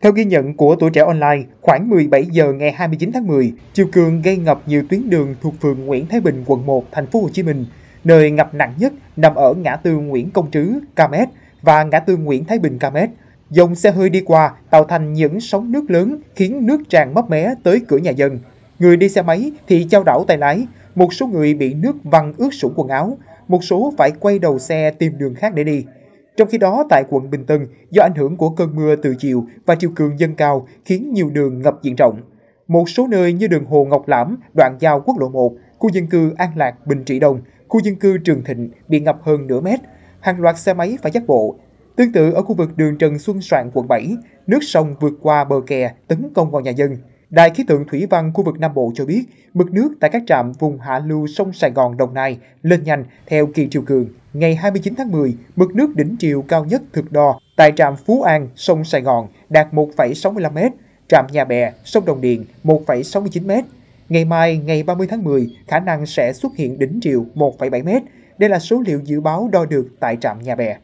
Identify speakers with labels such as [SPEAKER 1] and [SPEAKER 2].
[SPEAKER 1] Theo ghi nhận của tuổi trẻ online, khoảng 17 giờ ngày 29 tháng 10, chiều cường gây ngập nhiều tuyến đường thuộc phường Nguyễn Thái Bình, quận 1, thành phố Hồ Chí Minh. Nơi ngập nặng nhất nằm ở ngã tư Nguyễn Công Trứ, Camet và ngã tư Nguyễn Thái Bình, Camet. Dòng xe hơi đi qua tạo thành những sóng nước lớn khiến nước tràn mấp mé tới cửa nhà dân. Người đi xe máy thì trao đảo tay lái, một số người bị nước văng ướt sũng quần áo, một số phải quay đầu xe tìm đường khác để đi. Trong khi đó, tại quận Bình Tân, do ảnh hưởng của cơn mưa từ chiều và chiều cường dâng cao khiến nhiều đường ngập diện rộng. Một số nơi như đường Hồ Ngọc Lãm, đoạn giao quốc lộ 1, khu dân cư An Lạc, Bình Trị Đông, khu dân cư Trường Thịnh bị ngập hơn nửa mét, hàng loạt xe máy phải dắt bộ. Tương tự ở khu vực đường Trần Xuân Soạn, quận 7, nước sông vượt qua bờ kè tấn công vào nhà dân. Đài khí tượng thủy văn khu vực Nam Bộ cho biết, mực nước tại các trạm vùng hạ lưu sông Sài Gòn Đồng Nai lên nhanh theo kỳ triều cường. Ngày 29 tháng 10, mực nước đỉnh triều cao nhất thực đo tại trạm Phú An, sông Sài Gòn đạt 1,65 m, trạm Nhà Bè, sông Đồng Điền 1,69 m. Ngày mai, ngày 30 tháng 10, khả năng sẽ xuất hiện đỉnh triều 1,7 m. Đây là số liệu dự báo đo được tại trạm Nhà Bè.